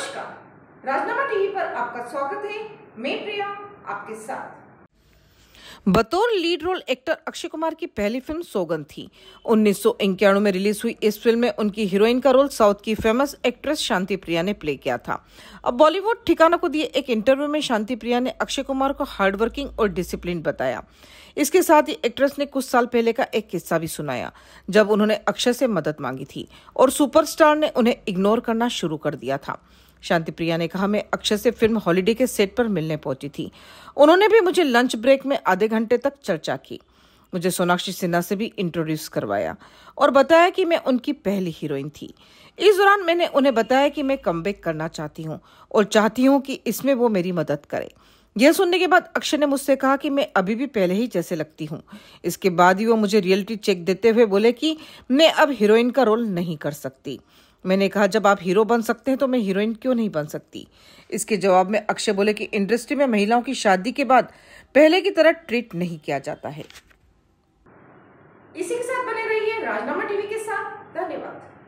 नमस्कार राजनामा टीवी पर आपका स्वागत है मैं प्रिया आपके साथ बतौर lead role actor Akshay Kumar की पहली फिल्म सोगन थी उन्नीस में रिलीज हुई इस फिल्म में उनकी हीरोइन का रोल साउथ की फेमस एक्ट्रेस शांति प्रिया ने प्ले किया था अब बॉलीवुड ठिकाना को दिए एक इंटरव्यू में शांति प्रिया ने अक्षय कुमार को हार्डवर्किंग और डिसिप्लिन बताया इसके साथ ही एक्ट्रेस ने कुछ साल पहले का एक किस्सा भी सुनाया जब उन्होंने अक्षय से मदद मांगी थी और सुपरस्टार ने उन्हें इग्नोर करना शुरू कर दिया था शांति प्रिया ने कहा मैं अक्षय से फिल्म हॉलीडे के सेट पर मिलने पहुंची थी उन्होंने भी मुझे लंच ब्रेक में आधे घंटे तक चर्चा की मुझे सोनाक्षी सिन्हा से भी इंट्रोड्यूस करवाया और बताया कि मैं उनकी पहली हीरोइन थी इस दौरान मैंने उन्हें बताया कि मैं कम करना चाहती हूँ और चाहती हूँ कि इसमें वो मेरी मदद करे यह सुनने के बाद अक्षय ने मुझसे कहा कि मैं अभी भी पहले ही जैसे लगती हूँ इसके बाद ही वो मुझे रियलिटी चेक देते हुए बोले कि मैं अब हीरोइन का रोल नहीं कर सकती मैंने कहा जब आप हीरो बन सकते हैं तो मैं हीरोइन क्यों नहीं बन सकती इसके जवाब में अक्षय बोले कि इंडस्ट्री में महिलाओं की शादी के बाद पहले की तरह ट्रीट नहीं किया जाता है इसी के साथ बने रहिए राजनामा टीवी के साथ धन्यवाद